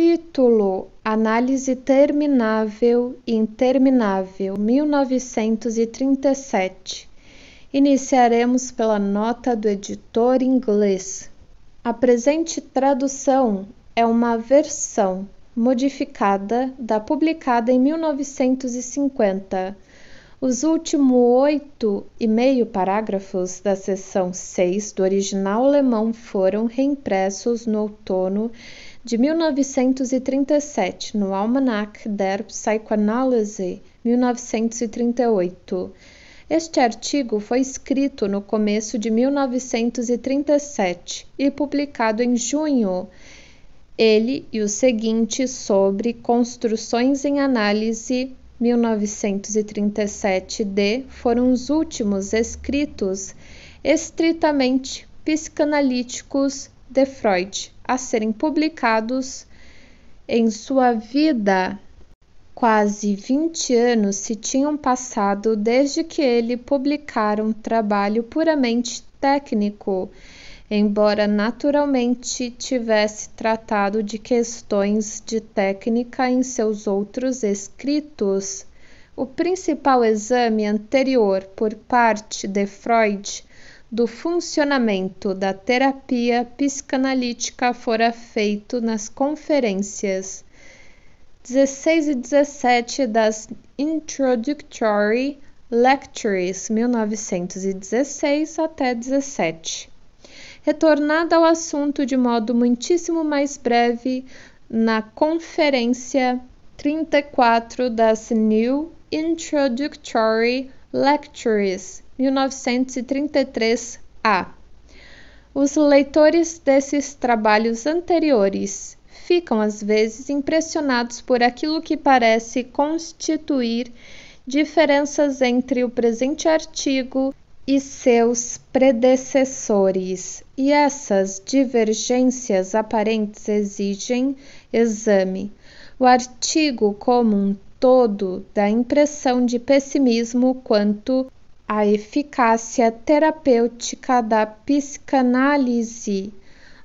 título Análise Terminável e Interminável, 1937. Iniciaremos pela nota do editor inglês. A presente tradução é uma versão modificada da publicada em 1950. Os últimos oito e meio parágrafos da seção 6 do original alemão foram reimpressos no outono de 1937, no Almanac der Psychoanalyse, 1938. Este artigo foi escrito no começo de 1937 e publicado em junho. Ele e o seguinte sobre construções em análise 1937D foram os últimos escritos estritamente psicanalíticos de Freud a serem publicados em sua vida. Quase 20 anos se tinham passado desde que ele publicara um trabalho puramente técnico, embora naturalmente tivesse tratado de questões de técnica em seus outros escritos. O principal exame anterior por parte de Freud do funcionamento da terapia psicanalítica fora feito nas conferências 16 e 17 das Introductory Lectures 1916 até 17. Retornada ao assunto de modo muitíssimo mais breve na conferência 34 das New Introductory Lectures 1933-A. Os leitores desses trabalhos anteriores ficam às vezes impressionados por aquilo que parece constituir diferenças entre o presente artigo e seus predecessores, e essas divergências aparentes exigem exame. O artigo, como um todo, dá impressão de pessimismo quanto a eficácia terapêutica da psicanálise.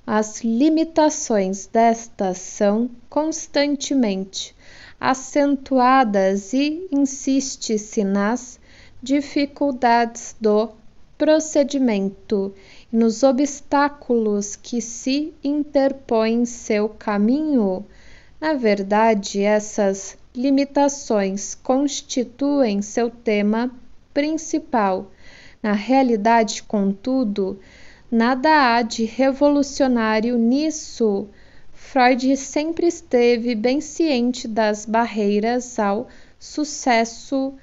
As limitações desta são constantemente acentuadas e insiste-se nas dificuldades do procedimento e nos obstáculos que se interpõem em seu caminho. Na verdade, essas limitações constituem seu tema principal. Na realidade, contudo, nada há de revolucionário nisso. Freud sempre esteve bem ciente das barreiras ao sucesso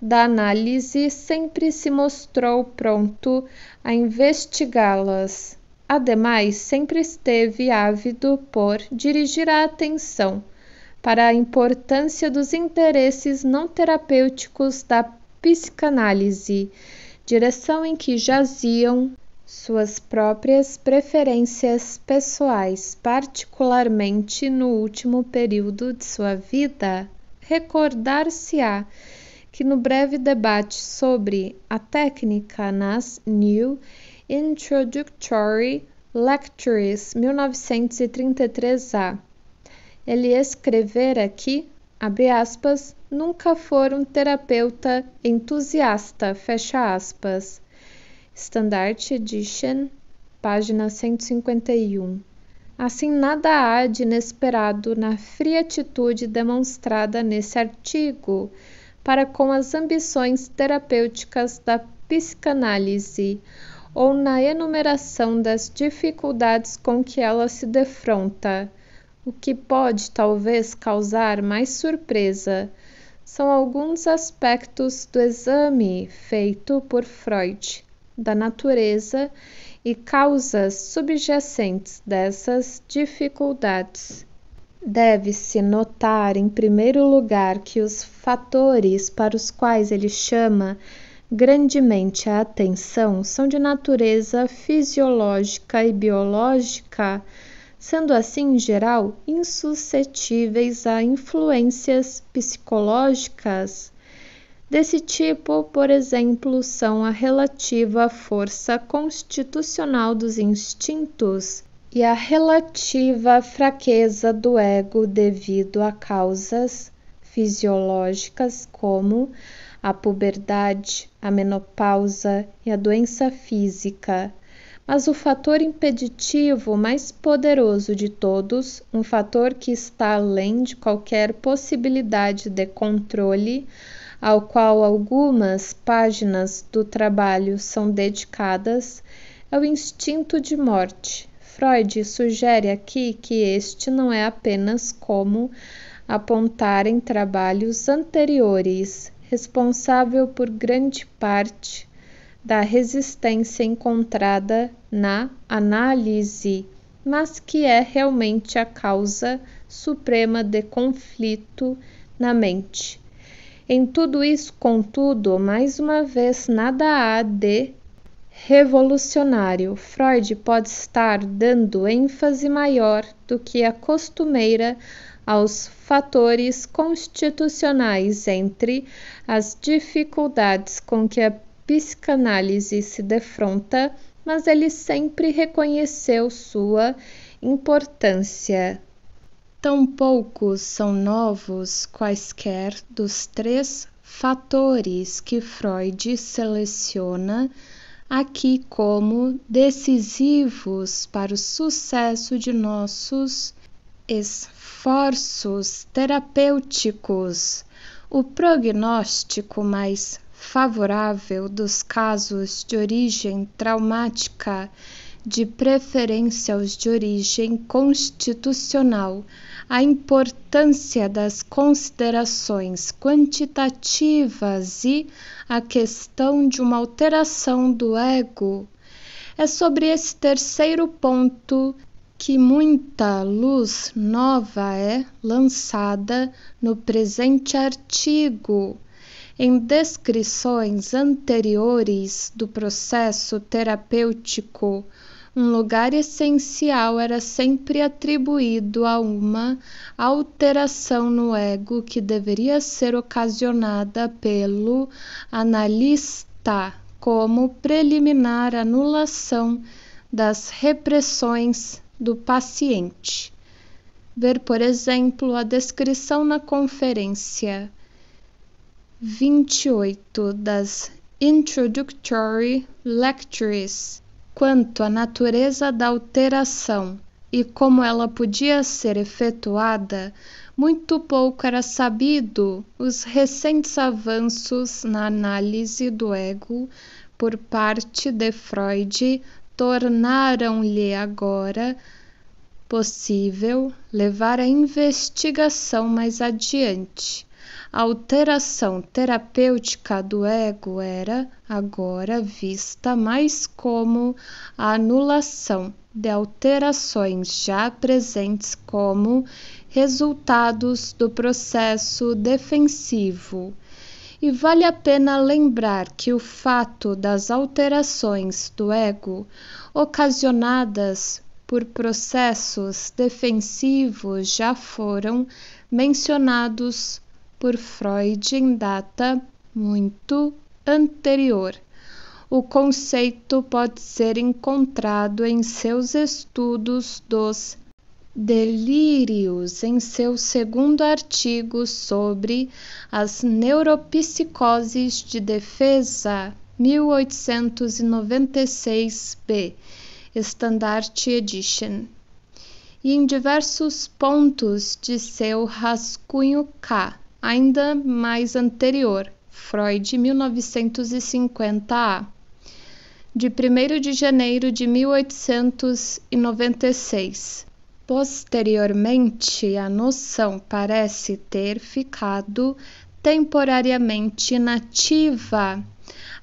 da análise, sempre se mostrou pronto a investigá-las. Ademais, sempre esteve ávido por dirigir a atenção para a importância dos interesses não terapêuticos da psicanálise, direção em que jaziam suas próprias preferências pessoais, particularmente no último período de sua vida. Recordar-se-á que no breve debate sobre a técnica nas New Introductory Lectures 1933-A, ele escrevera que abre aspas, nunca for um terapeuta entusiasta, fecha aspas. Standard Edition, página 151. Assim, nada há de inesperado na fria atitude demonstrada nesse artigo para com as ambições terapêuticas da psicanálise ou na enumeração das dificuldades com que ela se defronta o que pode talvez causar mais surpresa são alguns aspectos do exame feito por Freud da natureza e causas subjacentes dessas dificuldades. Deve-se notar, em primeiro lugar, que os fatores para os quais ele chama grandemente a atenção são de natureza fisiológica e biológica sendo assim, em geral, insuscetíveis a influências psicológicas. Desse tipo, por exemplo, são a relativa força constitucional dos instintos e a relativa fraqueza do ego devido a causas fisiológicas como a puberdade, a menopausa e a doença física, mas o fator impeditivo mais poderoso de todos, um fator que está além de qualquer possibilidade de controle, ao qual algumas páginas do trabalho são dedicadas, é o instinto de morte. Freud sugere aqui que este não é apenas como apontar em trabalhos anteriores, responsável por grande parte da resistência encontrada na análise, mas que é realmente a causa suprema de conflito na mente. Em tudo isso, contudo, mais uma vez, nada há de revolucionário. Freud pode estar dando ênfase maior do que a costumeira aos fatores constitucionais entre as dificuldades com que a psicanálise se defronta, mas ele sempre reconheceu sua importância. Tão poucos são novos quaisquer dos três fatores que Freud seleciona aqui como decisivos para o sucesso de nossos esforços terapêuticos. O prognóstico mais favorável dos casos de origem traumática, de preferência aos de origem constitucional, a importância das considerações quantitativas e a questão de uma alteração do ego. É sobre esse terceiro ponto que muita luz nova é lançada no presente artigo em descrições anteriores do processo terapêutico, um lugar essencial era sempre atribuído a uma alteração no ego que deveria ser ocasionada pelo analista como preliminar anulação das repressões do paciente. Ver, por exemplo, a descrição na conferência 28 das Introductory Lectures quanto à natureza da alteração e como ela podia ser efetuada, muito pouco era sabido. Os recentes avanços na análise do ego por parte de Freud tornaram-lhe agora possível levar a investigação mais adiante alteração terapêutica do ego era agora vista mais como a anulação de alterações já presentes como resultados do processo defensivo. E vale a pena lembrar que o fato das alterações do ego ocasionadas por processos defensivos já foram mencionados por Freud em data muito anterior. O conceito pode ser encontrado em seus estudos dos delírios, em seu segundo artigo sobre as neuropsicoses de defesa, 1896b, Standard Edition, e em diversos pontos de seu rascunho K ainda mais anterior, Freud, 1950A, de 1 de janeiro de 1896. Posteriormente, a noção parece ter ficado temporariamente inativa.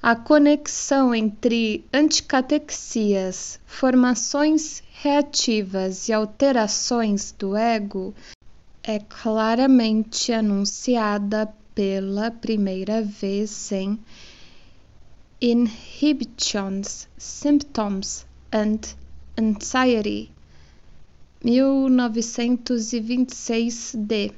A conexão entre anticatexias, formações reativas e alterações do ego é claramente anunciada pela primeira vez em Inhibitions, Symptoms and Anxiety, 1926-D.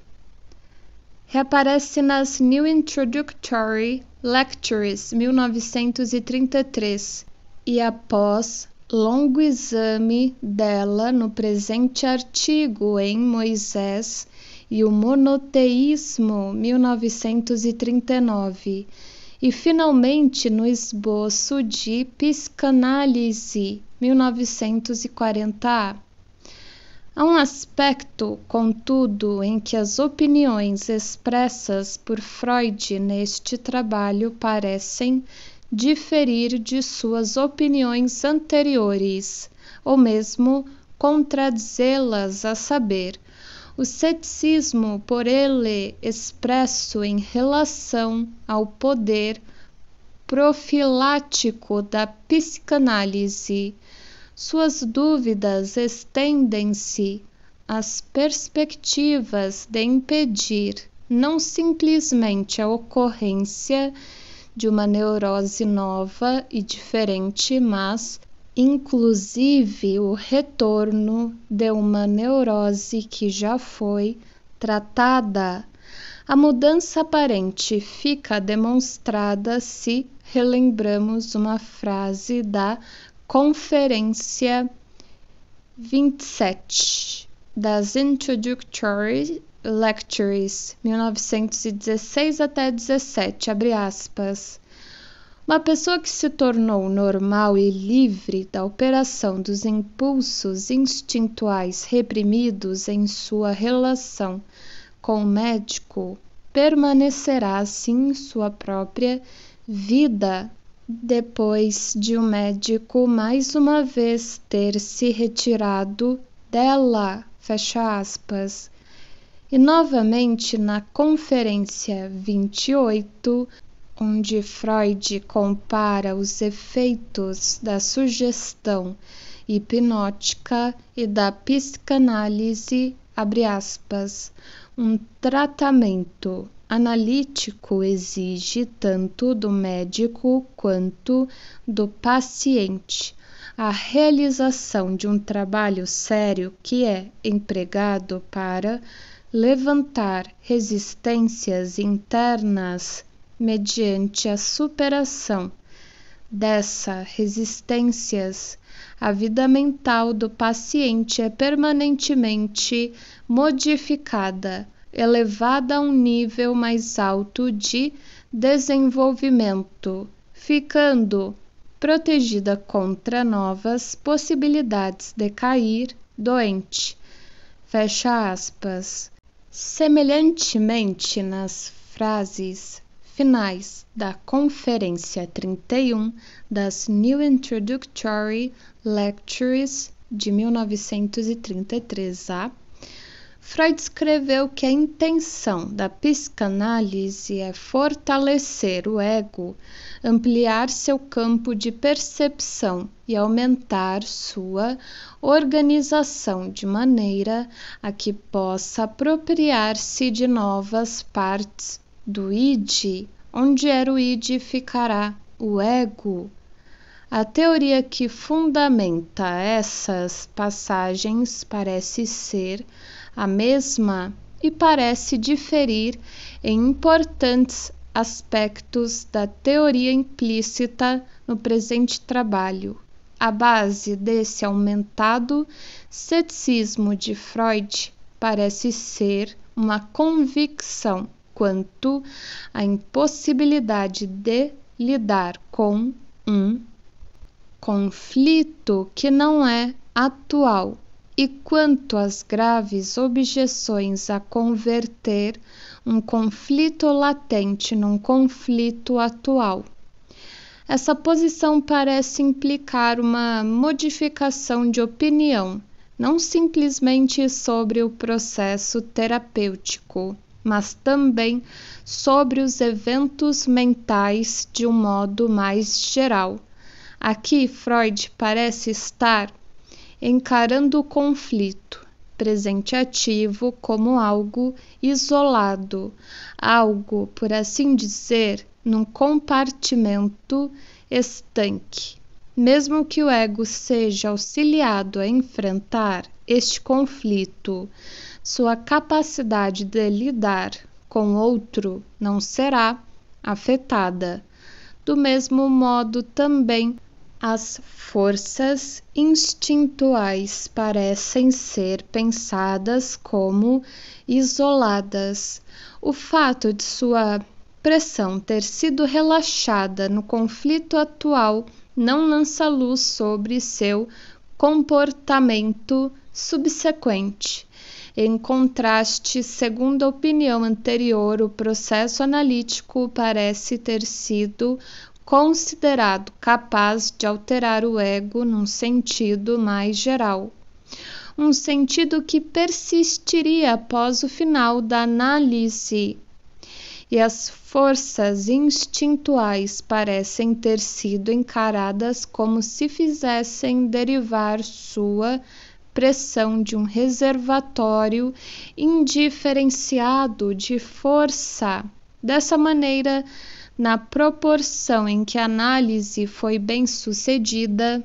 Reaparece nas New Introductory Lectures, 1933, e após longo exame dela no presente artigo em Moisés e o Monoteísmo, 1939, e finalmente no esboço de Psicanálise, 1940. Há um aspecto, contudo, em que as opiniões expressas por Freud neste trabalho parecem diferir de suas opiniões anteriores, ou mesmo contradizê-las a saber, o ceticismo por ele expresso em relação ao poder profilático da psicanálise. Suas dúvidas estendem-se às perspectivas de impedir não simplesmente a ocorrência de uma neurose nova e diferente, mas inclusive o retorno de uma neurose que já foi tratada. A mudança aparente fica demonstrada se relembramos uma frase da Conferência 27 das Introductory Lectures 1916 até 17, abre aspas. Uma pessoa que se tornou normal e livre da operação dos impulsos instintuais reprimidos em sua relação com o médico permanecerá assim em sua própria vida depois de o médico mais uma vez ter se retirado dela. Fecha aspas. E novamente na Conferência 28 onde Freud compara os efeitos da sugestão hipnótica e da psicanálise, aspas, um tratamento analítico exige tanto do médico quanto do paciente a realização de um trabalho sério que é empregado para levantar resistências internas mediante a superação dessa resistências, a vida mental do paciente é permanentemente modificada, elevada a um nível mais alto de desenvolvimento, ficando protegida contra novas possibilidades de cair doente. Fecha aspas. Semelhantemente nas frases finais da Conferência 31 das New Introductory Lectures de 1933 a Freud escreveu que a intenção da psicanálise é fortalecer o ego, ampliar seu campo de percepção e aumentar sua organização de maneira a que possa apropriar-se de novas partes do id, onde era o id ficará o ego. A teoria que fundamenta essas passagens parece ser a mesma e parece diferir em importantes aspectos da teoria implícita no presente trabalho. A base desse aumentado ceticismo de Freud parece ser uma convicção quanto à impossibilidade de lidar com um conflito que não é atual e quanto às graves objeções a converter um conflito latente num conflito atual. Essa posição parece implicar uma modificação de opinião, não simplesmente sobre o processo terapêutico, mas também sobre os eventos mentais de um modo mais geral. Aqui, Freud parece estar encarando o conflito presente ativo como algo isolado, algo, por assim dizer, num compartimento estanque. Mesmo que o ego seja auxiliado a enfrentar este conflito sua capacidade de lidar com outro não será afetada. Do mesmo modo, também as forças instintuais parecem ser pensadas como isoladas. O fato de sua pressão ter sido relaxada no conflito atual não lança luz sobre seu comportamento subsequente. Em contraste, segundo a opinião anterior, o processo analítico parece ter sido considerado capaz de alterar o ego num sentido mais geral. Um sentido que persistiria após o final da análise e as forças instintuais parecem ter sido encaradas como se fizessem derivar sua pressão de um reservatório indiferenciado de força. Dessa maneira, na proporção em que a análise foi bem sucedida,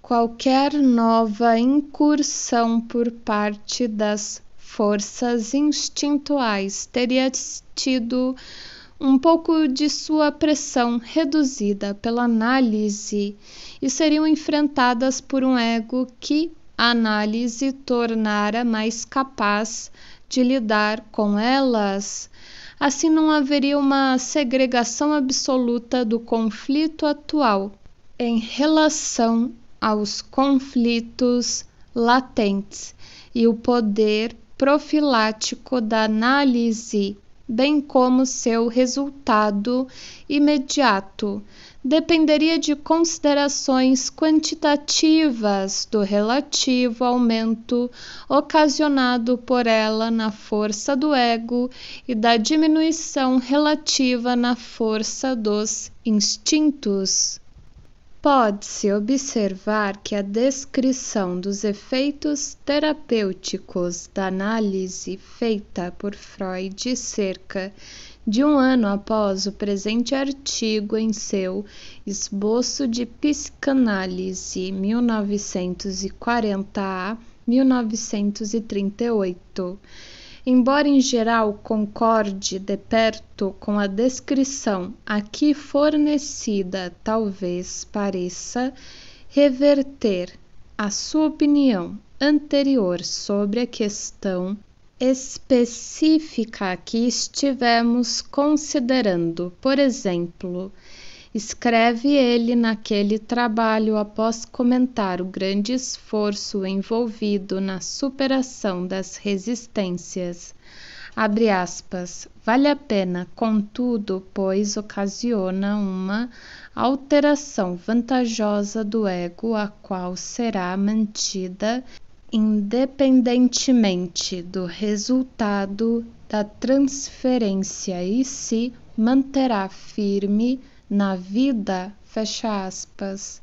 qualquer nova incursão por parte das forças instintuais, teria tido um pouco de sua pressão reduzida pela análise e seriam enfrentadas por um ego que a análise tornara mais capaz de lidar com elas. Assim, não haveria uma segregação absoluta do conflito atual em relação aos conflitos latentes e o poder profilático da análise, bem como seu resultado imediato, dependeria de considerações quantitativas do relativo aumento ocasionado por ela na força do ego e da diminuição relativa na força dos instintos. Pode-se observar que a descrição dos efeitos terapêuticos da análise feita por Freud cerca de um ano após o presente artigo em seu Esboço de Psicanálise 1940-1938 Embora em geral concorde de perto com a descrição aqui fornecida, talvez pareça reverter a sua opinião anterior sobre a questão específica que estivemos considerando. Por exemplo, escreve ele naquele trabalho após comentar o grande esforço envolvido na superação das resistências. Abre aspas, vale a pena, contudo, pois ocasiona uma alteração vantajosa do ego, a qual será mantida independentemente do resultado da transferência e se manterá firme na vida, fecha aspas.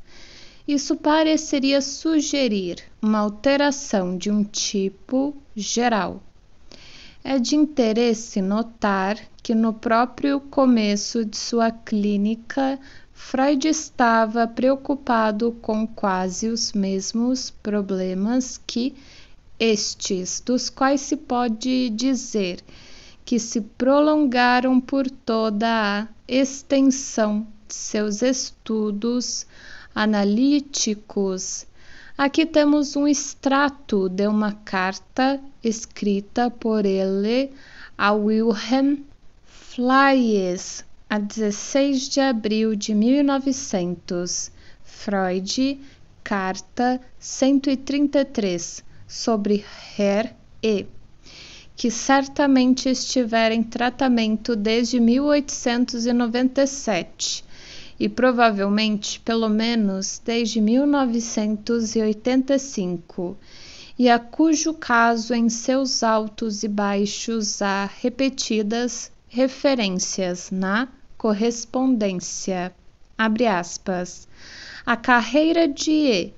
Isso pareceria sugerir uma alteração de um tipo geral. É de interesse notar que no próprio começo de sua clínica, Freud estava preocupado com quase os mesmos problemas que estes, dos quais se pode dizer que se prolongaram por toda a extensão de seus estudos analíticos. Aqui temos um extrato de uma carta escrita por ele a Wilhelm Flyes, a 16 de abril de 1900. Freud, carta 133, sobre Herr E que certamente estivera em tratamento desde 1897 e provavelmente pelo menos desde 1985, e a cujo caso em seus altos e baixos há repetidas referências na correspondência. Abre aspas. A carreira de E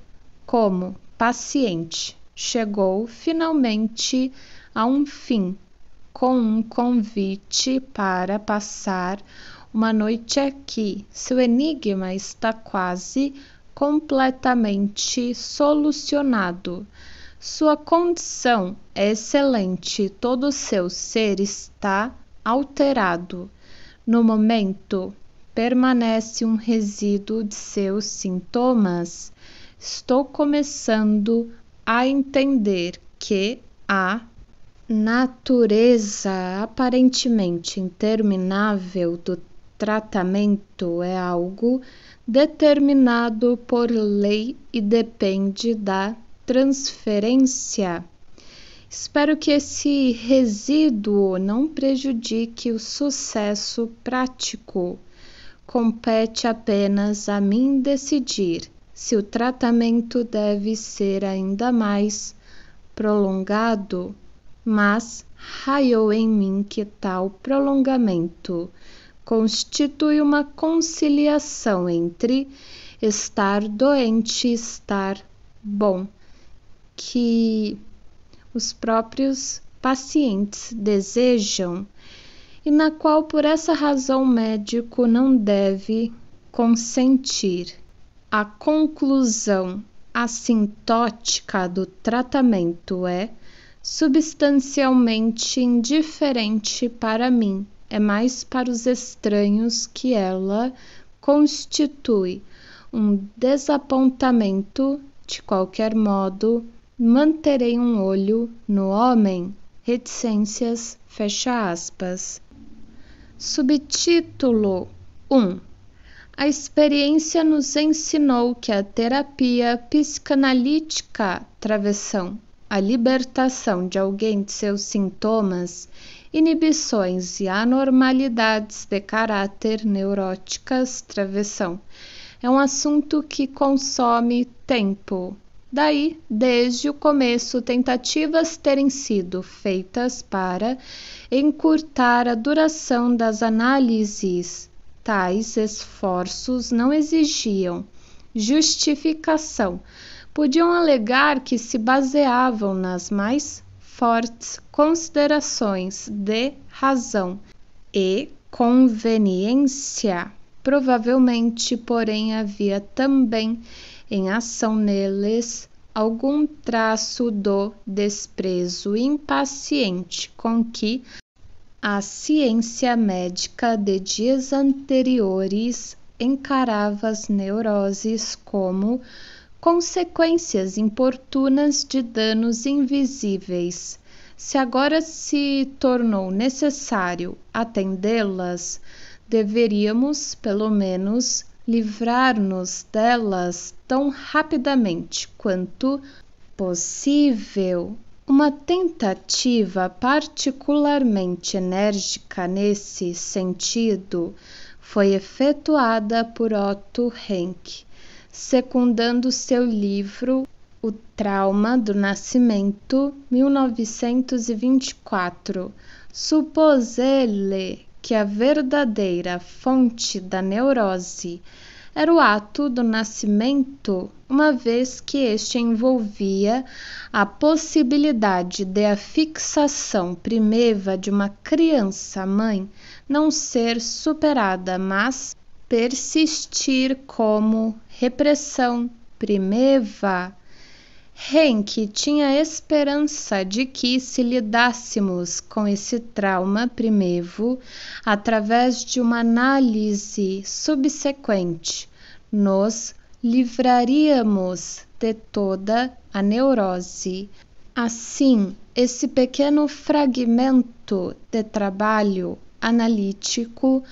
como paciente chegou finalmente a um fim, com um convite para passar uma noite aqui. Seu enigma está quase completamente solucionado. Sua condição é excelente, todo seu ser está alterado. No momento, permanece um resíduo de seus sintomas. Estou começando a entender que há natureza aparentemente interminável do tratamento é algo determinado por lei e depende da transferência. Espero que esse resíduo não prejudique o sucesso prático. Compete apenas a mim decidir se o tratamento deve ser ainda mais prolongado mas raiou em mim que tal prolongamento constitui uma conciliação entre estar doente e estar bom, que os próprios pacientes desejam e na qual por essa razão o médico não deve consentir. A conclusão assintótica do tratamento é substancialmente indiferente para mim, é mais para os estranhos que ela constitui um desapontamento. De qualquer modo, manterei um olho no homem. Reticências, fecha aspas. Subtítulo 1 a experiência nos ensinou que a terapia psicanalítica travessão a libertação de alguém de seus sintomas, inibições e anormalidades de caráter neuróticas, travessão. É um assunto que consome tempo. Daí, desde o começo, tentativas terem sido feitas para encurtar a duração das análises. Tais esforços não exigiam justificação podiam alegar que se baseavam nas mais fortes considerações de razão e conveniência. Provavelmente, porém, havia também em ação neles algum traço do desprezo impaciente com que a ciência médica de dias anteriores encarava as neuroses como consequências importunas de danos invisíveis. Se agora se tornou necessário atendê-las, deveríamos, pelo menos, livrar-nos delas tão rapidamente quanto possível. Uma tentativa particularmente enérgica nesse sentido foi efetuada por Otto Henck secundando seu livro O Trauma do Nascimento, 1924. Supôs ele que a verdadeira fonte da neurose era o ato do nascimento, uma vez que este envolvia a possibilidade de a fixação primeva de uma criança-mãe não ser superada, mas persistir como repressão, primeva. Henk tinha esperança de que, se lidássemos com esse trauma primevo, através de uma análise subsequente, nos livraríamos de toda a neurose. Assim, esse pequeno fragmento de trabalho analítico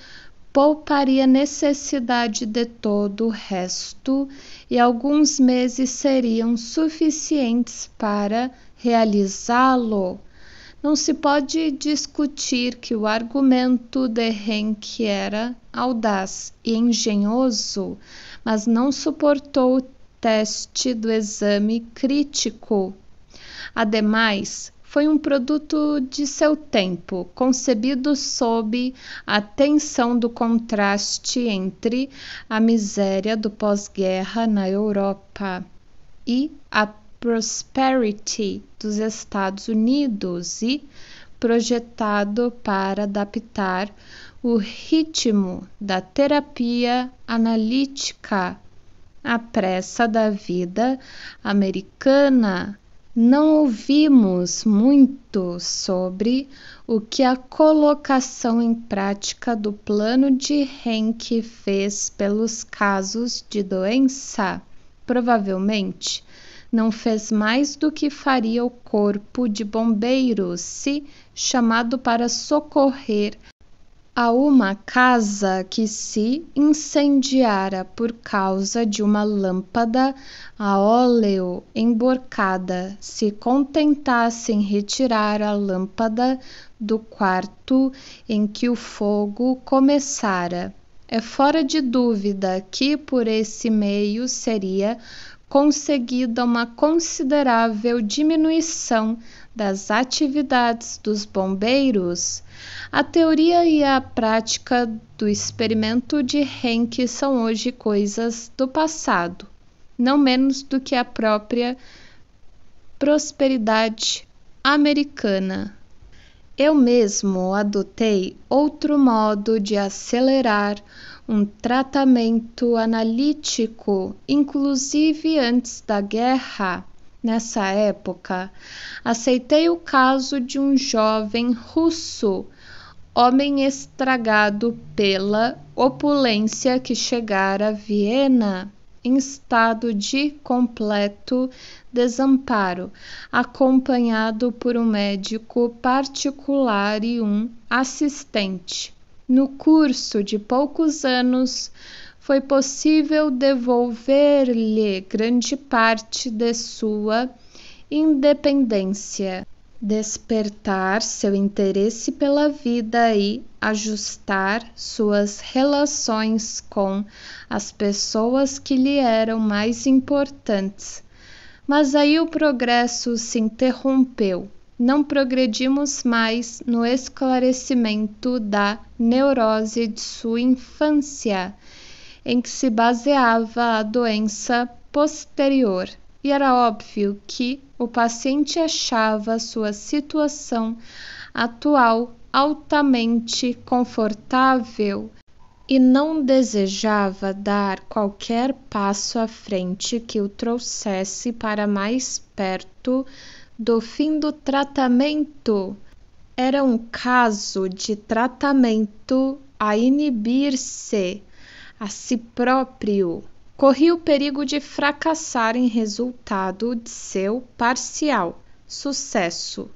pouparia necessidade de todo o resto e alguns meses seriam suficientes para realizá-lo. Não se pode discutir que o argumento de Henck era audaz e engenhoso, mas não suportou o teste do exame crítico. Ademais, foi um produto de seu tempo, concebido sob a tensão do contraste entre a miséria do pós-guerra na Europa e a prosperity dos Estados Unidos e projetado para adaptar o ritmo da terapia analítica à pressa da vida americana não ouvimos muito sobre o que a colocação em prática do plano de Henke fez pelos casos de doença. Provavelmente não fez mais do que faria o corpo de bombeiros se chamado para socorrer a uma casa que se incendiara por causa de uma lâmpada a óleo emborcada, se contentasse em retirar a lâmpada do quarto em que o fogo começara. É fora de dúvida que por esse meio seria conseguida uma considerável diminuição das atividades dos bombeiros, a teoria e a prática do experimento de Henck são hoje coisas do passado, não menos do que a própria prosperidade americana. Eu mesmo adotei outro modo de acelerar um tratamento analítico, inclusive antes da guerra, Nessa época, aceitei o caso de um jovem russo, homem estragado pela opulência que chegara a Viena em estado de completo desamparo, acompanhado por um médico particular e um assistente. No curso de poucos anos, foi possível devolver-lhe grande parte de sua independência, despertar seu interesse pela vida e ajustar suas relações com as pessoas que lhe eram mais importantes. Mas aí o progresso se interrompeu não progredimos mais no esclarecimento da neurose de sua infância em que se baseava a doença posterior. E era óbvio que o paciente achava sua situação atual altamente confortável e não desejava dar qualquer passo à frente que o trouxesse para mais perto do fim do tratamento. Era um caso de tratamento a inibir-se a si próprio, corria o perigo de fracassar em resultado de seu parcial sucesso.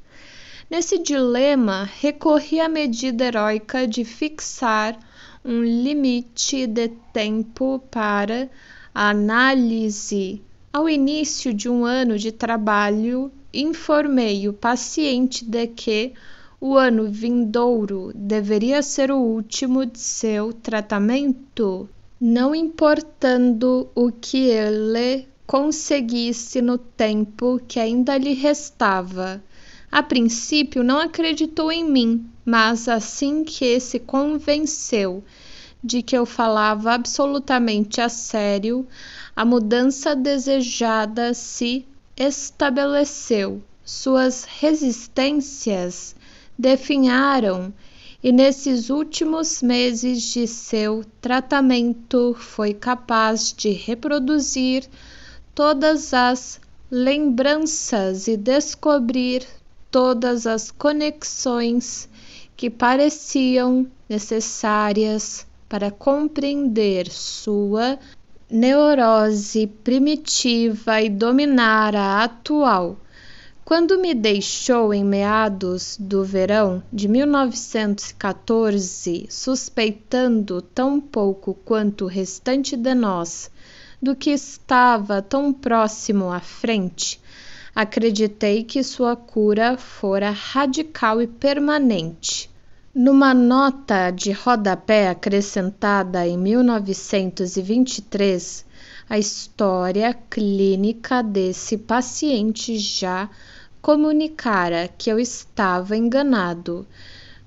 Nesse dilema, recorri à medida heróica de fixar um limite de tempo para análise. Ao início de um ano de trabalho, informei o paciente de que o ano vindouro deveria ser o último de seu tratamento, não importando o que ele conseguisse no tempo que ainda lhe restava. A princípio não acreditou em mim, mas assim que se convenceu de que eu falava absolutamente a sério, a mudança desejada se estabeleceu. Suas resistências definharam, e nesses últimos meses de seu tratamento foi capaz de reproduzir todas as lembranças e descobrir todas as conexões que pareciam necessárias para compreender sua neurose primitiva e dominar a atual, quando me deixou em meados do verão de 1914, suspeitando tão pouco quanto o restante de nós do que estava tão próximo à frente, acreditei que sua cura fora radical e permanente. Numa nota de rodapé acrescentada em 1923, a história clínica desse paciente já comunicara que eu estava enganado.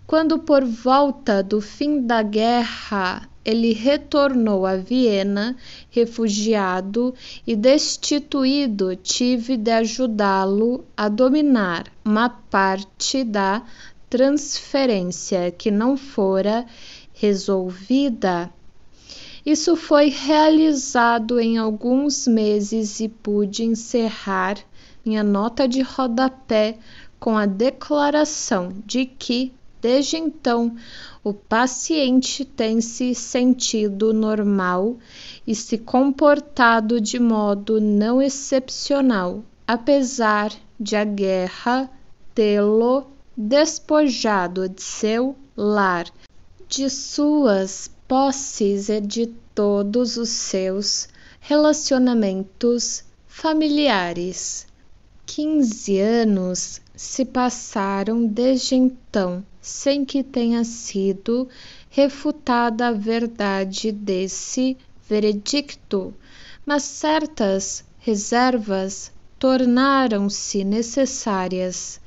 Quando, por volta do fim da guerra, ele retornou a Viena, refugiado e destituído, tive de ajudá-lo a dominar uma parte da transferência que não fora resolvida isso foi realizado em alguns meses e pude encerrar minha nota de rodapé com a declaração de que, desde então, o paciente tem se sentido normal e se comportado de modo não excepcional, apesar de a guerra tê-lo despojado de seu lar, de suas posses e é de todos os seus relacionamentos familiares. Quinze anos se passaram desde então sem que tenha sido refutada a verdade desse veredicto, mas certas reservas tornaram-se necessárias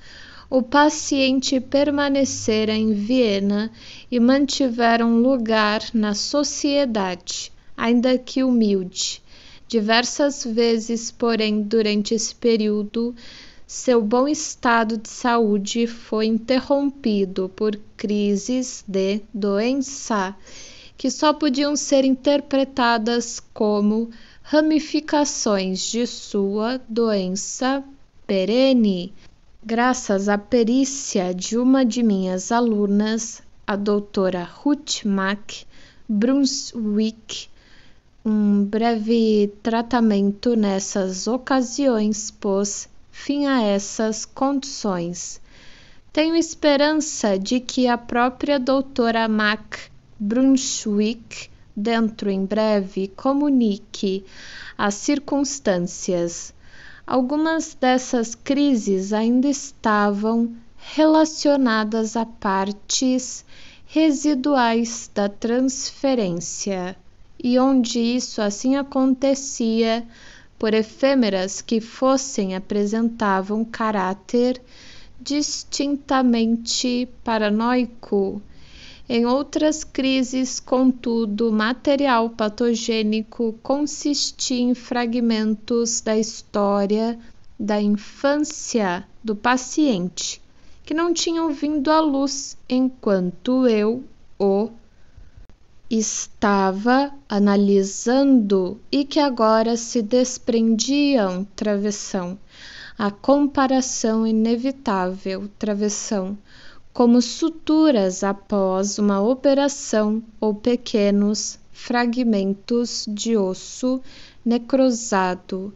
o paciente permanecera em Viena e mantivera um lugar na sociedade, ainda que humilde. Diversas vezes, porém, durante esse período, seu bom estado de saúde foi interrompido por crises de doença que só podiam ser interpretadas como ramificações de sua doença perene, graças à perícia de uma de minhas alunas, a doutora Ruth Mack Brunswick, um breve tratamento nessas ocasiões pôs fim a essas condições. Tenho esperança de que a própria doutora Mack Brunswick, dentro em breve, comunique as circunstâncias Algumas dessas crises ainda estavam relacionadas a partes residuais da transferência, e onde isso assim acontecia, por efêmeras que fossem, apresentavam caráter distintamente paranoico em outras crises, contudo, material patogênico consistia em fragmentos da história da infância do paciente que não tinham vindo à luz enquanto eu o estava analisando e que agora se desprendiam travessão a comparação inevitável travessão como suturas após uma operação ou pequenos fragmentos de osso necrosado.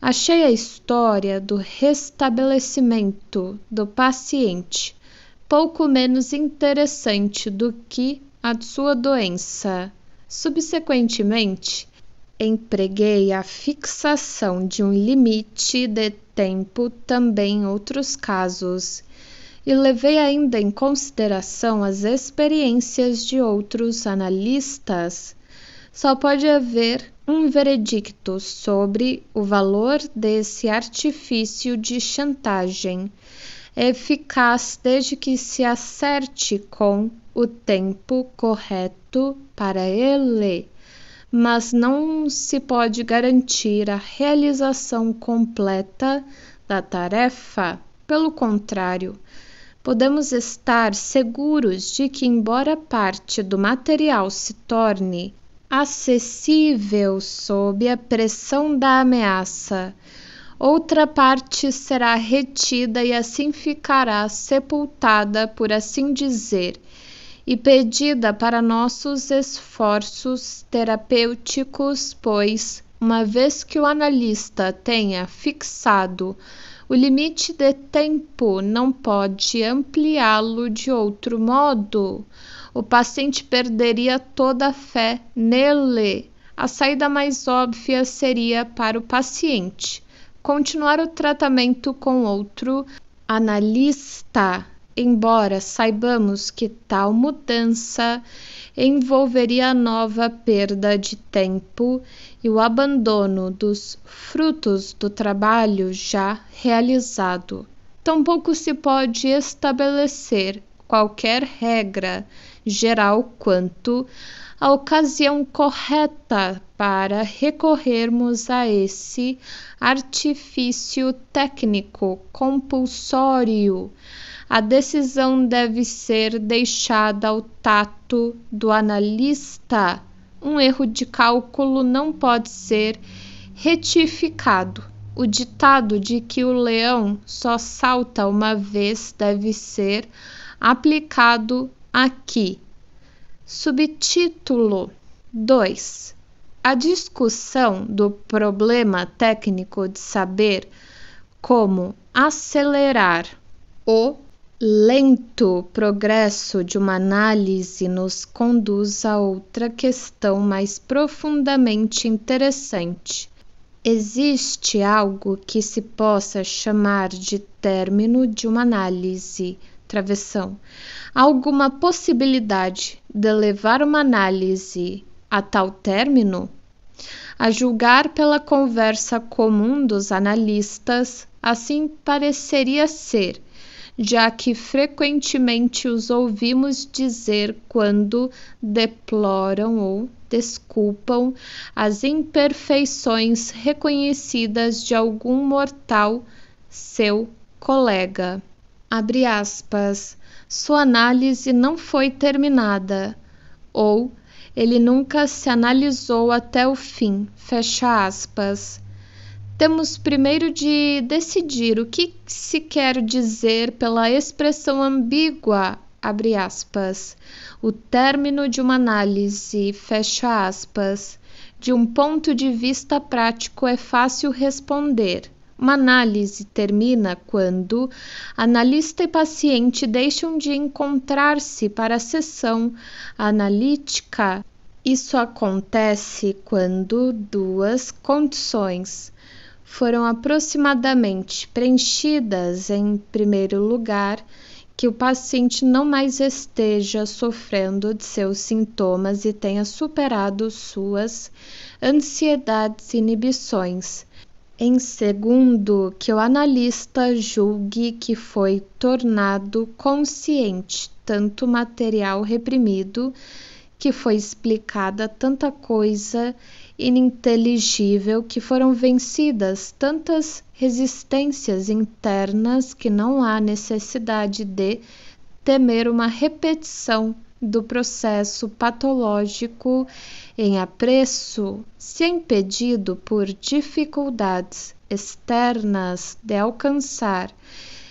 Achei a história do restabelecimento do paciente pouco menos interessante do que a sua doença. Subsequentemente, empreguei a fixação de um limite de tempo também em outros casos e levei ainda em consideração as experiências de outros analistas, só pode haver um veredicto sobre o valor desse artifício de chantagem, é eficaz desde que se acerte com o tempo correto para ele, mas não se pode garantir a realização completa da tarefa. Pelo contrário, podemos estar seguros de que, embora parte do material se torne acessível sob a pressão da ameaça, outra parte será retida e assim ficará sepultada, por assim dizer, e pedida para nossos esforços terapêuticos, pois, uma vez que o analista tenha fixado o limite de tempo não pode ampliá-lo de outro modo. O paciente perderia toda a fé nele. A saída mais óbvia seria para o paciente continuar o tratamento com outro analista embora saibamos que tal mudança envolveria nova perda de tempo e o abandono dos frutos do trabalho já realizado. Tampouco se pode estabelecer qualquer regra geral quanto à ocasião correta para recorrermos a esse artifício técnico compulsório a decisão deve ser deixada ao tato do analista. Um erro de cálculo não pode ser retificado. O ditado de que o leão só salta uma vez deve ser aplicado aqui. Subtítulo 2. A discussão do problema técnico de saber como acelerar o lento progresso de uma análise nos conduz a outra questão mais profundamente interessante. Existe algo que se possa chamar de término de uma análise, travessão, alguma possibilidade de levar uma análise a tal término? A julgar pela conversa comum dos analistas, assim pareceria ser já que frequentemente os ouvimos dizer quando deploram ou desculpam as imperfeições reconhecidas de algum mortal seu colega. Abre aspas. Sua análise não foi terminada ou ele nunca se analisou até o fim. Fecha aspas temos primeiro de decidir o que se quer dizer pela expressão ambígua, abre aspas, o término de uma análise, fecha aspas. De um ponto de vista prático é fácil responder. Uma análise termina quando analista e paciente deixam de encontrar-se para a sessão analítica. Isso acontece quando duas condições foram aproximadamente preenchidas em primeiro lugar que o paciente não mais esteja sofrendo de seus sintomas e tenha superado suas ansiedades e inibições. Em segundo, que o analista julgue que foi tornado consciente tanto material reprimido que foi explicada tanta coisa ininteligível que foram vencidas tantas resistências internas que não há necessidade de temer uma repetição do processo patológico em apreço, se é impedido por dificuldades externas de alcançar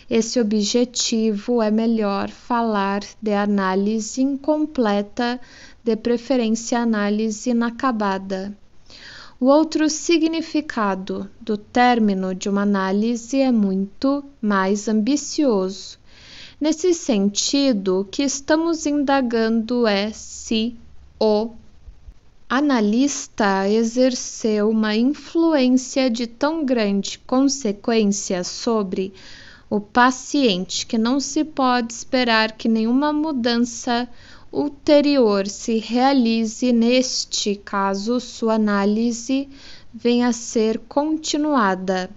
esse objetivo, é melhor falar de análise incompleta, de preferência análise inacabada. O outro significado do término de uma análise é muito mais ambicioso. Nesse sentido, o que estamos indagando é se o analista exerceu uma influência de tão grande consequência sobre o paciente que não se pode esperar que nenhuma mudança ulterior se realize neste caso, sua análise venha a ser continuada.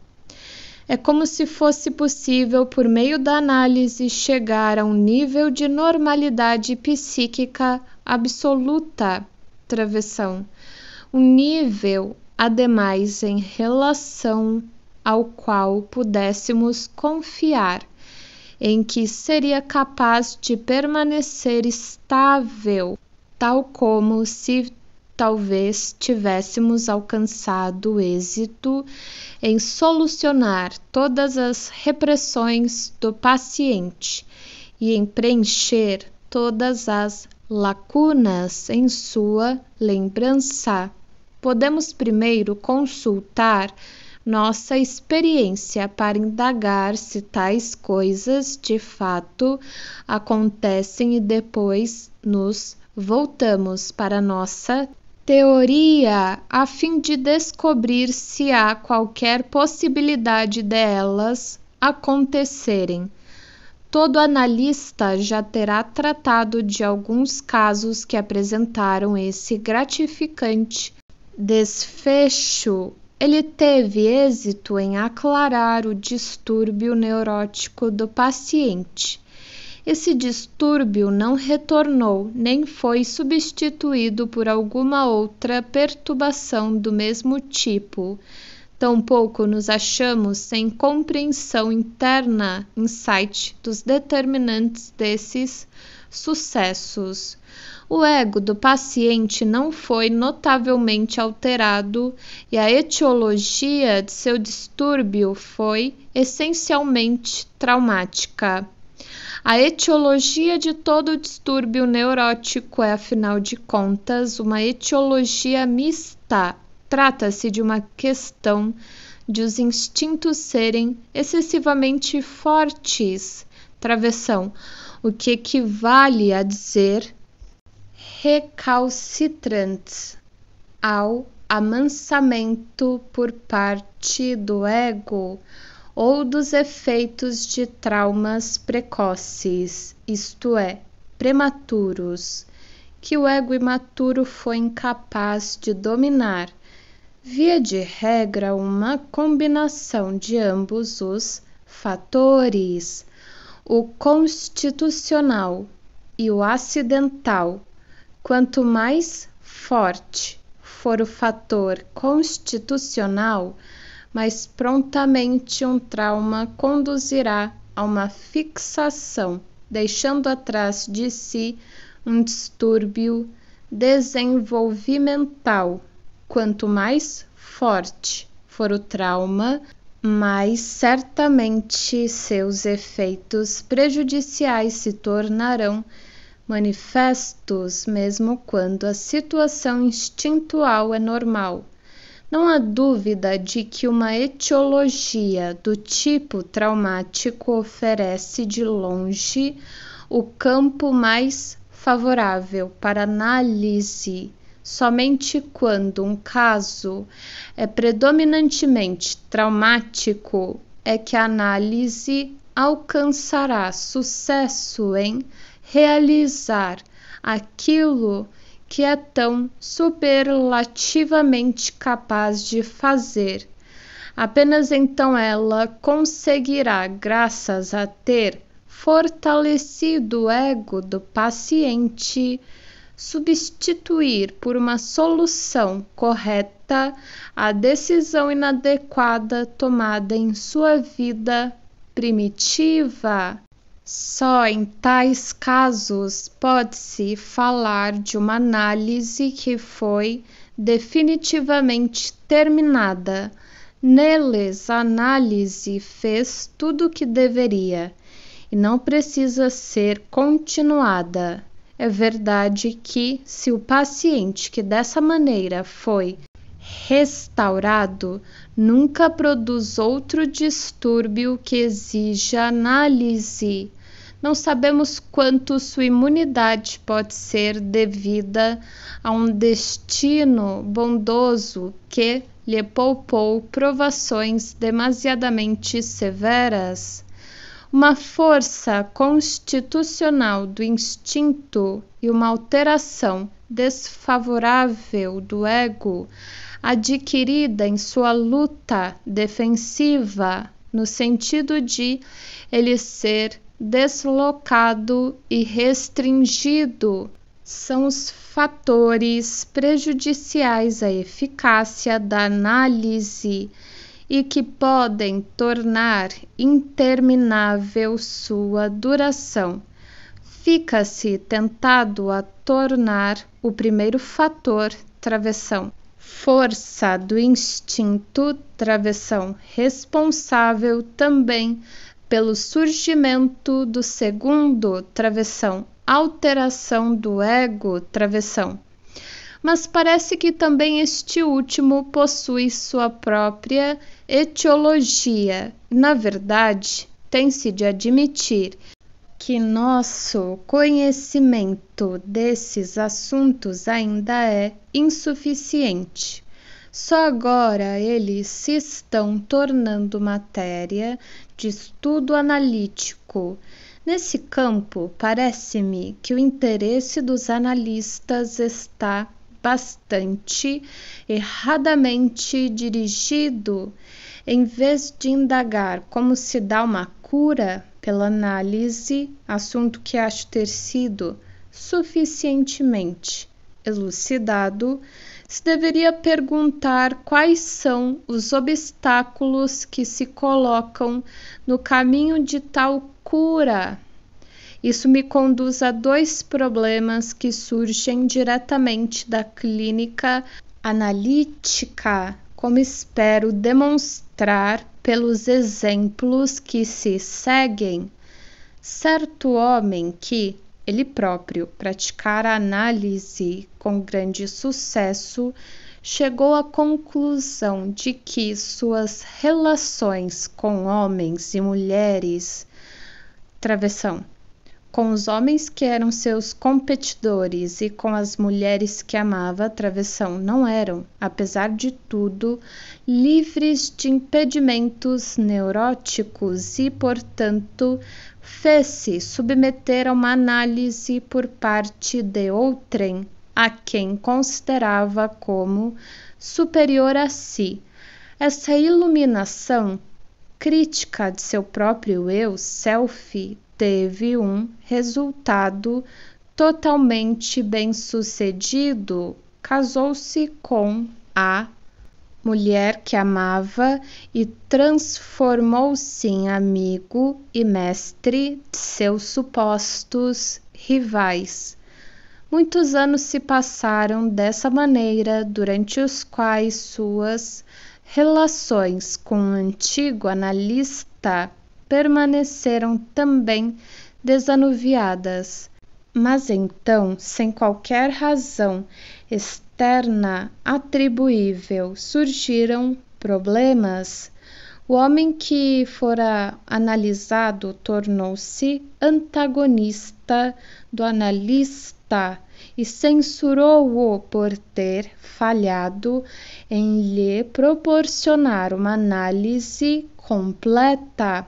É como se fosse possível, por meio da análise, chegar a um nível de normalidade psíquica absoluta, travessão. Um nível, ademais, em relação ao qual pudéssemos confiar em que seria capaz de permanecer estável, tal como se talvez tivéssemos alcançado êxito em solucionar todas as repressões do paciente e em preencher todas as lacunas em sua lembrança. Podemos primeiro consultar nossa experiência para indagar se tais coisas de fato acontecem e depois nos voltamos para nossa teoria a fim de descobrir se há qualquer possibilidade delas acontecerem. Todo analista já terá tratado de alguns casos que apresentaram esse gratificante desfecho ele teve êxito em aclarar o distúrbio neurótico do paciente. Esse distúrbio não retornou nem foi substituído por alguma outra perturbação do mesmo tipo. Tampouco nos achamos sem compreensão interna, insight, dos determinantes desses sucessos. O ego do paciente não foi notavelmente alterado e a etiologia de seu distúrbio foi essencialmente traumática. A etiologia de todo distúrbio neurótico é, afinal de contas, uma etiologia mista. Trata-se de uma questão de os instintos serem excessivamente fortes, travessão, o que equivale a dizer recalcitrante ao amansamento por parte do ego ou dos efeitos de traumas precoces, isto é, prematuros, que o ego imaturo foi incapaz de dominar, via de regra, uma combinação de ambos os fatores, o constitucional e o acidental Quanto mais forte for o fator constitucional, mais prontamente um trauma conduzirá a uma fixação, deixando atrás de si um distúrbio desenvolvimental. Quanto mais forte for o trauma, mais certamente seus efeitos prejudiciais se tornarão manifestos mesmo quando a situação instintual é normal. Não há dúvida de que uma etiologia do tipo traumático oferece de longe o campo mais favorável para análise somente quando um caso é predominantemente traumático é que a análise alcançará sucesso em realizar aquilo que é tão superlativamente capaz de fazer. Apenas então ela conseguirá, graças a ter fortalecido o ego do paciente, substituir por uma solução correta a decisão inadequada tomada em sua vida primitiva. Só em tais casos pode-se falar de uma análise que foi definitivamente terminada. Neles, a análise fez tudo o que deveria e não precisa ser continuada. É verdade que, se o paciente que dessa maneira foi restaurado, nunca produz outro distúrbio que exija análise. Não sabemos quanto sua imunidade pode ser devida a um destino bondoso que lhe poupou provações demasiadamente severas. Uma força constitucional do instinto e uma alteração desfavorável do ego adquirida em sua luta defensiva, no sentido de ele ser deslocado e restringido, são os fatores prejudiciais à eficácia da análise e que podem tornar interminável sua duração. Fica-se tentado a tornar o primeiro fator travessão força do instinto travessão, responsável também pelo surgimento do segundo travessão, alteração do ego travessão. Mas parece que também este último possui sua própria etiologia. Na verdade, tem-se de admitir que nosso conhecimento desses assuntos ainda é insuficiente. Só agora eles se estão tornando matéria de estudo analítico. Nesse campo, parece-me que o interesse dos analistas está bastante erradamente dirigido. Em vez de indagar como se dá uma cura pela análise, assunto que acho ter sido suficientemente elucidado, se deveria perguntar quais são os obstáculos que se colocam no caminho de tal cura. Isso me conduz a dois problemas que surgem diretamente da clínica analítica, como espero demonstrar pelos exemplos que se seguem, certo homem que, ele próprio, praticara análise com grande sucesso, chegou à conclusão de que suas relações com homens e mulheres, travessão, com os homens que eram seus competidores e com as mulheres que amava, Travessão não eram, apesar de tudo, livres de impedimentos neuróticos e, portanto, fez-se submeter a uma análise por parte de outrem a quem considerava como superior a si. Essa iluminação crítica de seu próprio eu, self, teve um resultado totalmente bem-sucedido, casou-se com a mulher que amava e transformou-se em amigo e mestre de seus supostos rivais. Muitos anos se passaram dessa maneira, durante os quais suas relações com o um antigo analista permaneceram também desanuviadas. Mas então, sem qualquer razão externa atribuível, surgiram problemas. O homem que fora analisado tornou-se antagonista do analista e censurou-o por ter falhado em lhe proporcionar uma análise completa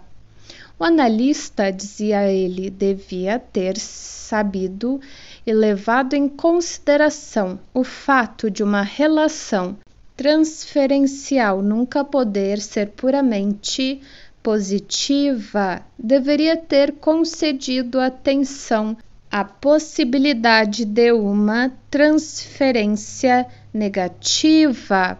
o analista, dizia ele, devia ter sabido e levado em consideração o fato de uma relação transferencial nunca poder ser puramente positiva, deveria ter concedido atenção à possibilidade de uma transferência negativa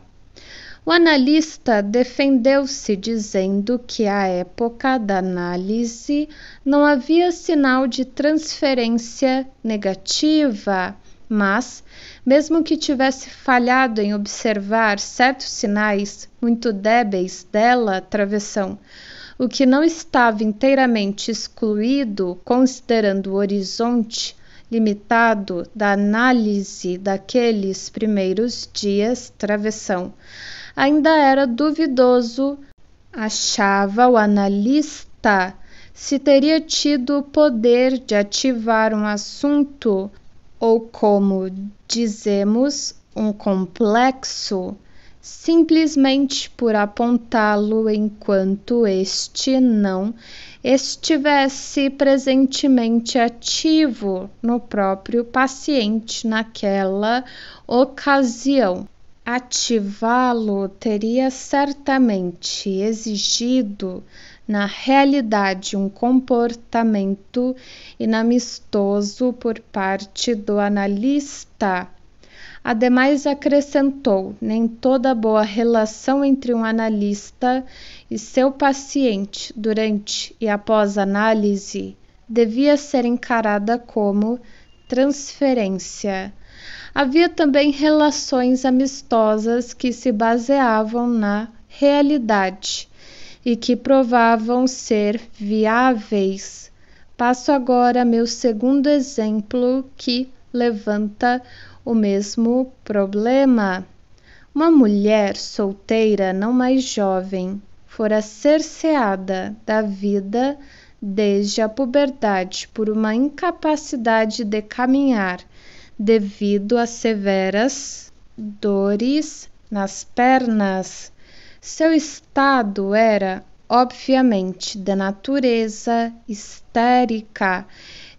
o analista defendeu-se dizendo que à época da análise não havia sinal de transferência negativa, mas, mesmo que tivesse falhado em observar certos sinais muito débeis dela travessão, o que não estava inteiramente excluído, considerando o horizonte limitado da análise daqueles primeiros dias travessão ainda era duvidoso, achava o analista, se teria tido o poder de ativar um assunto ou, como dizemos, um complexo, simplesmente por apontá-lo enquanto este não estivesse presentemente ativo no próprio paciente naquela ocasião ativá-lo teria certamente exigido, na realidade, um comportamento inamistoso por parte do analista. Ademais, acrescentou: nem toda boa relação entre um analista e seu paciente durante e após análise devia ser encarada como transferência Havia também relações amistosas que se baseavam na realidade e que provavam ser viáveis. Passo agora meu segundo exemplo que levanta o mesmo problema. Uma mulher solteira, não mais jovem, fora cerceada da vida desde a puberdade por uma incapacidade de caminhar devido a severas dores nas pernas. Seu estado era, obviamente, da natureza histérica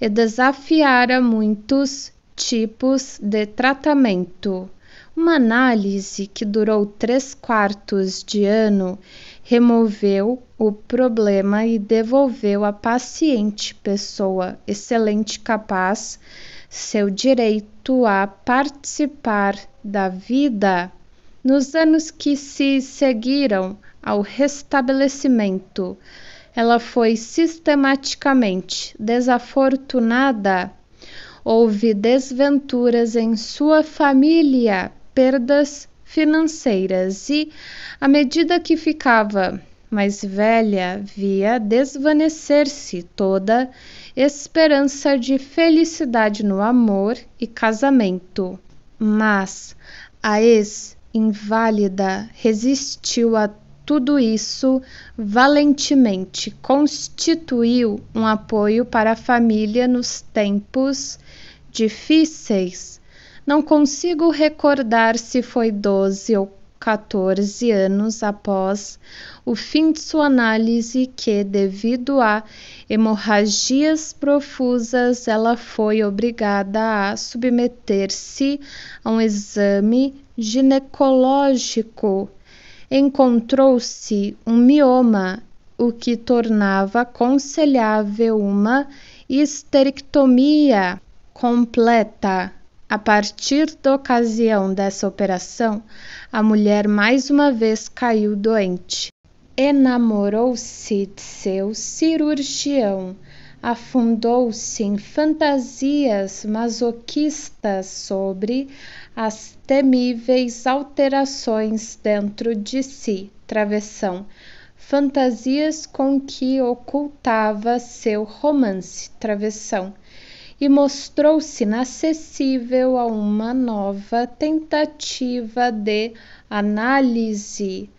e desafiara muitos tipos de tratamento. Uma análise que durou três quartos de ano removeu o problema e devolveu a paciente pessoa excelente capaz seu direito a participar da vida. Nos anos que se seguiram ao restabelecimento, ela foi sistematicamente desafortunada. Houve desventuras em sua família, perdas financeiras e, à medida que ficava mais velha via desvanecer-se toda esperança de felicidade no amor e casamento. Mas a ex-inválida resistiu a tudo isso valentemente, constituiu um apoio para a família nos tempos difíceis. Não consigo recordar se foi 12 ou 14 anos após o fim de sua análise, que, devido a hemorragias profusas, ela foi obrigada a submeter-se a um exame ginecológico. Encontrou-se um mioma, o que tornava aconselhável uma histerectomia completa. A partir da ocasião dessa operação, a mulher mais uma vez caiu doente. Enamorou-se de seu cirurgião, afundou-se em fantasias masoquistas sobre as temíveis alterações dentro de si, travessão, fantasias com que ocultava seu romance, travessão e mostrou-se inacessível a uma nova tentativa de análise.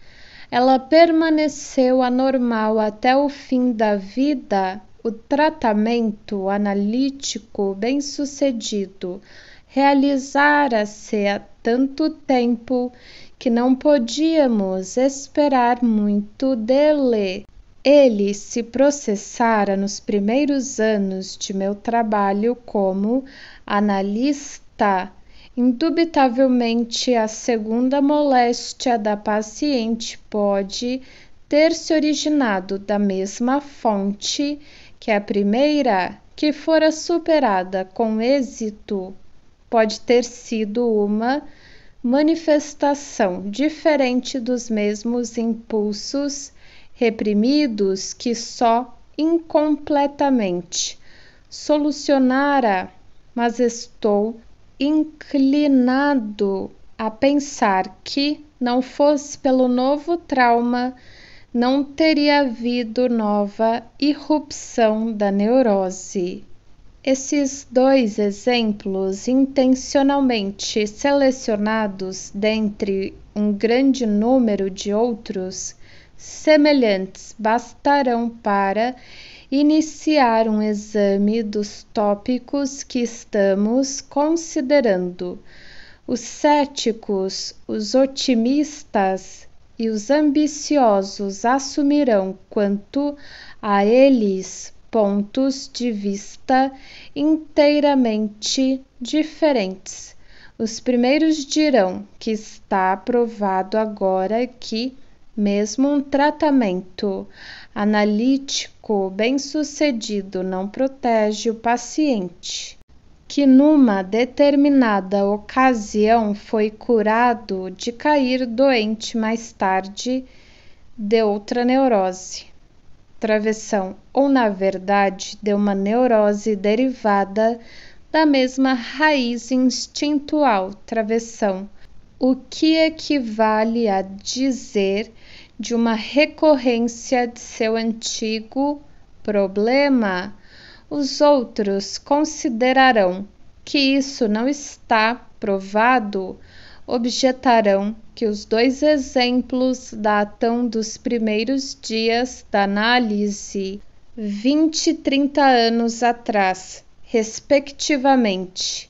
Ela permaneceu anormal até o fim da vida. O tratamento analítico bem-sucedido realizara-se há tanto tempo que não podíamos esperar muito dele. Ele se processara nos primeiros anos de meu trabalho como analista. Indubitavelmente, a segunda moléstia da paciente pode ter se originado da mesma fonte que a primeira, que fora superada com êxito, pode ter sido uma manifestação diferente dos mesmos impulsos reprimidos que só incompletamente solucionara, mas estou inclinado a pensar que, não fosse pelo novo trauma, não teria havido nova irrupção da neurose. Esses dois exemplos intencionalmente selecionados dentre um grande número de outros semelhantes bastarão para iniciar um exame dos tópicos que estamos considerando. Os céticos, os otimistas e os ambiciosos assumirão quanto a eles pontos de vista inteiramente diferentes. Os primeiros dirão que está provado agora que mesmo um tratamento analítico bem-sucedido não protege o paciente, que numa determinada ocasião foi curado de cair doente mais tarde de outra neurose. Travessão, ou na verdade, de uma neurose derivada da mesma raiz instintual, travessão, o que equivale a dizer de uma recorrência de seu antigo problema, os outros considerarão que isso não está provado, objetarão que os dois exemplos datam dos primeiros dias da análise, 20 e 30 anos atrás, respectivamente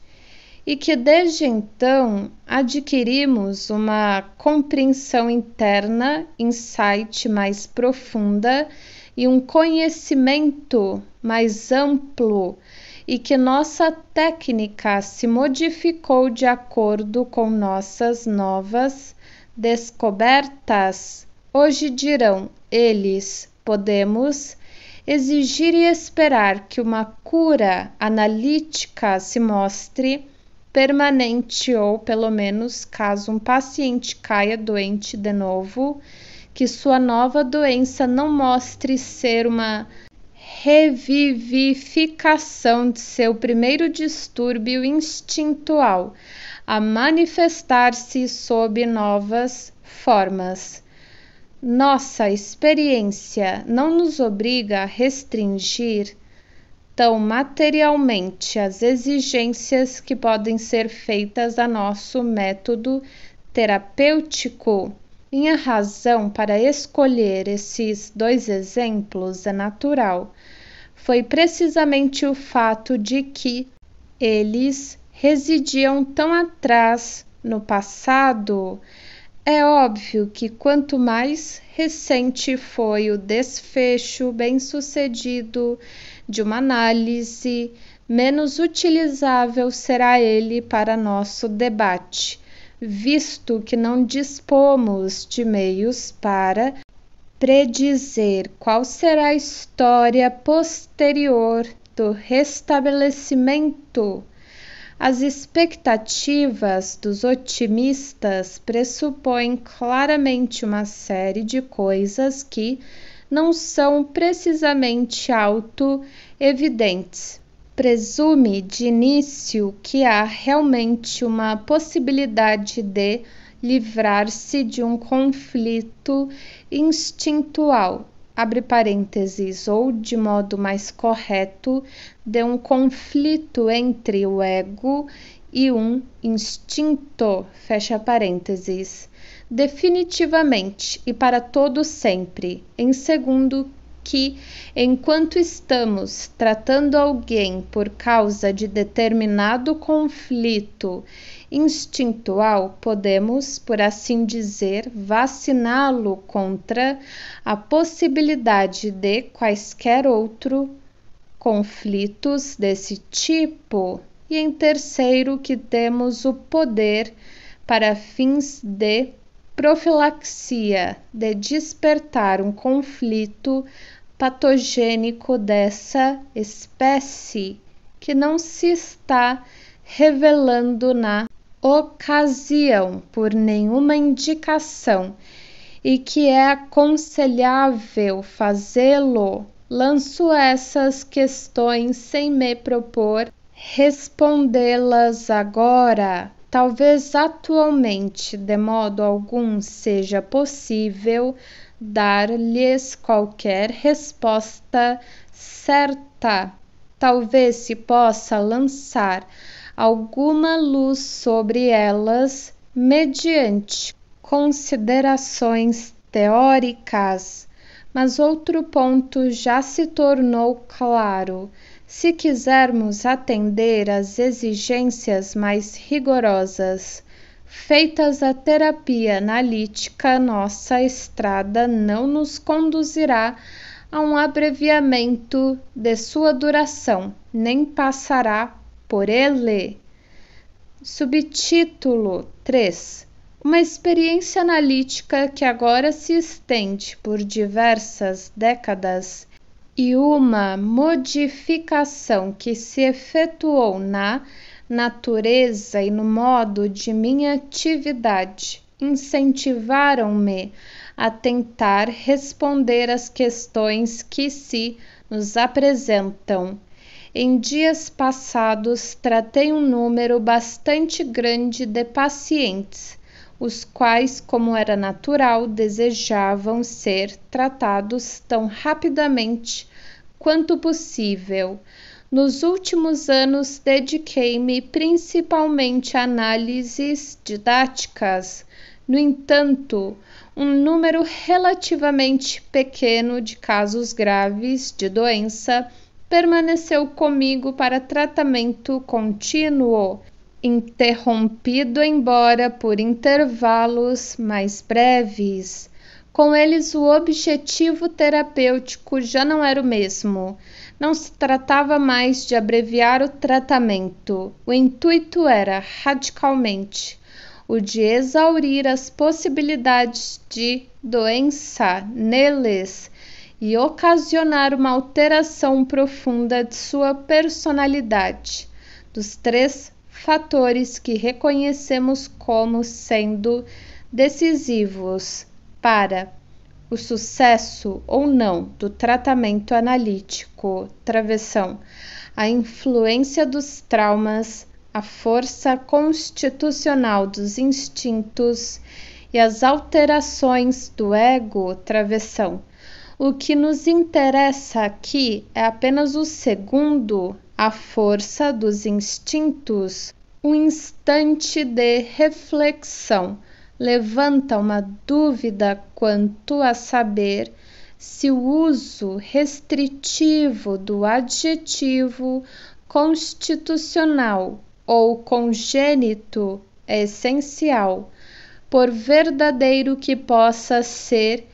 e que desde então adquirimos uma compreensão interna, insight mais profunda e um conhecimento mais amplo e que nossa técnica se modificou de acordo com nossas novas descobertas. Hoje dirão eles, podemos exigir e esperar que uma cura analítica se mostre permanente ou, pelo menos, caso um paciente caia doente de novo, que sua nova doença não mostre ser uma revivificação de seu primeiro distúrbio instintual, a manifestar-se sob novas formas. Nossa experiência não nos obriga a restringir tão materialmente as exigências que podem ser feitas a nosso método terapêutico. Minha razão para escolher esses dois exemplos é natural. Foi precisamente o fato de que eles residiam tão atrás no passado. É óbvio que quanto mais recente foi o desfecho bem-sucedido de uma análise, menos utilizável será ele para nosso debate, visto que não dispomos de meios para predizer qual será a história posterior do restabelecimento. As expectativas dos otimistas pressupõem claramente uma série de coisas que não são precisamente auto-evidentes. Presume de início que há realmente uma possibilidade de livrar-se de um conflito instintual, abre parênteses, ou de modo mais correto, de um conflito entre o ego e um instinto, fecha parênteses definitivamente e para todo sempre. Em segundo, que enquanto estamos tratando alguém por causa de determinado conflito instintual, podemos, por assim dizer, vaciná-lo contra a possibilidade de quaisquer outro conflitos desse tipo. E em terceiro, que temos o poder para fins de profilaxia de despertar um conflito patogênico dessa espécie que não se está revelando na ocasião por nenhuma indicação e que é aconselhável fazê-lo. Lanço essas questões sem me propor respondê-las agora, Talvez atualmente, de modo algum, seja possível dar-lhes qualquer resposta certa. Talvez se possa lançar alguma luz sobre elas mediante considerações teóricas, mas outro ponto já se tornou claro se quisermos atender às exigências mais rigorosas feitas à terapia analítica, nossa estrada não nos conduzirá a um abreviamento de sua duração, nem passará por ele. Subtítulo 3 uma experiência analítica que agora se estende por diversas décadas e uma modificação que se efetuou na natureza e no modo de minha atividade incentivaram-me a tentar responder às questões que se nos apresentam. Em dias passados, tratei um número bastante grande de pacientes os quais, como era natural, desejavam ser tratados tão rapidamente quanto possível. Nos últimos anos, dediquei-me principalmente a análises didáticas. No entanto, um número relativamente pequeno de casos graves de doença permaneceu comigo para tratamento contínuo interrompido embora por intervalos mais breves. Com eles, o objetivo terapêutico já não era o mesmo. Não se tratava mais de abreviar o tratamento. O intuito era, radicalmente, o de exaurir as possibilidades de doença neles e ocasionar uma alteração profunda de sua personalidade, dos três fatores que reconhecemos como sendo decisivos para o sucesso ou não do tratamento analítico, travessão, a influência dos traumas, a força constitucional dos instintos e as alterações do ego, travessão. O que nos interessa aqui é apenas o segundo a força dos instintos, o um instante de reflexão levanta uma dúvida quanto a saber se o uso restritivo do adjetivo constitucional ou congênito é essencial, por verdadeiro que possa ser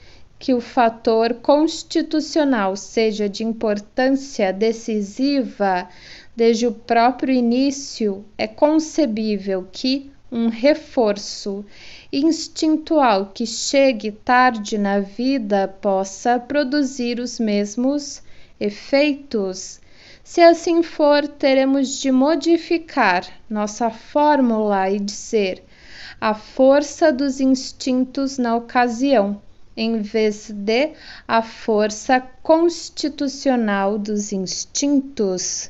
que o fator constitucional seja de importância decisiva desde o próprio início, é concebível que um reforço instintual que chegue tarde na vida possa produzir os mesmos efeitos. Se assim for, teremos de modificar nossa fórmula e dizer a força dos instintos na ocasião em vez de a força constitucional dos instintos.